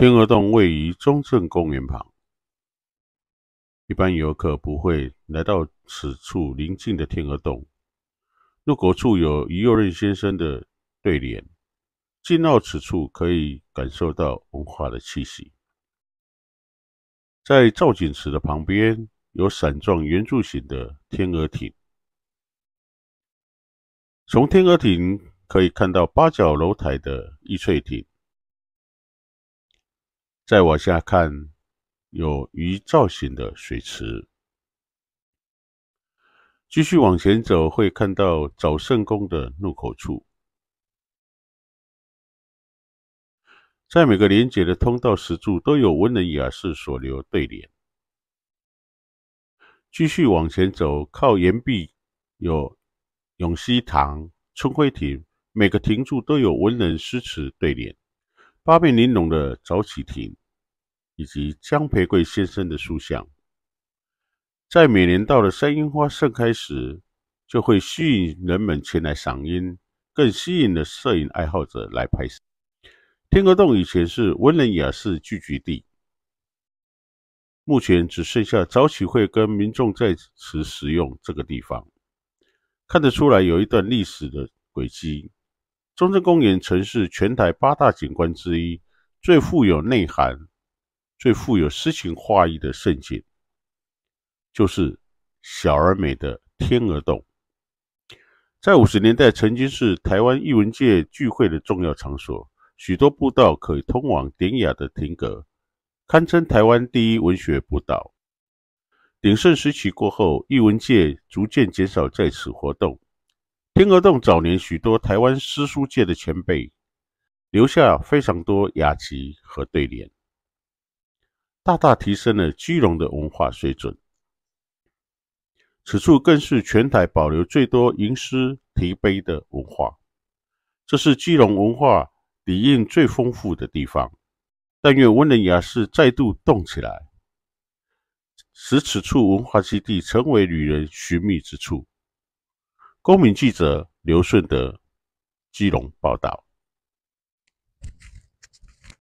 天鹅洞位于中正公园旁，一般游客不会来到此处临近的天鹅洞。入口处有于幼任先生的对联，进到此处可以感受到文化的气息。在造景池的旁边有伞状圆柱形的天鹅亭，从天鹅亭可以看到八角楼台的易翠亭。再往下看，有鱼造型的水池。继续往前走，会看到早圣宫的入口处。在每个连接的通道石柱都有文人雅士所留对联。继续往前走，靠岩壁有永熙堂、春晖亭，每个亭柱都有文人诗词对联。八面玲珑的早起亭。以及江培贵先生的塑像，在每年到了山樱花盛开时，就会吸引人们前来赏樱，更吸引了摄影爱好者来拍摄。天鹅洞以前是文人雅士聚居地，目前只剩下早起会跟民众在此使用这个地方，看得出来有一段历史的轨迹。中正公园曾是全台八大景观之一，最富有内涵。最富有诗情画意的胜景，就是小而美的天鹅洞。在五十年代，曾经是台湾艺文界聚会的重要场所，许多步道可以通往典雅的亭阁，堪称台湾第一文学步道。鼎盛时期过后，艺文界逐渐减少在此活动。天鹅洞早年，许多台湾诗书界的前辈留下非常多雅集和对联。大大提升了基隆的文化水准。此处更是全台保留最多吟诗题碑的文化，这是基隆文化底蕴最丰富的地方。但愿温人雅士再度动起来，使此处文化基地成为旅人寻觅之处。公民记者刘顺德，基隆报道。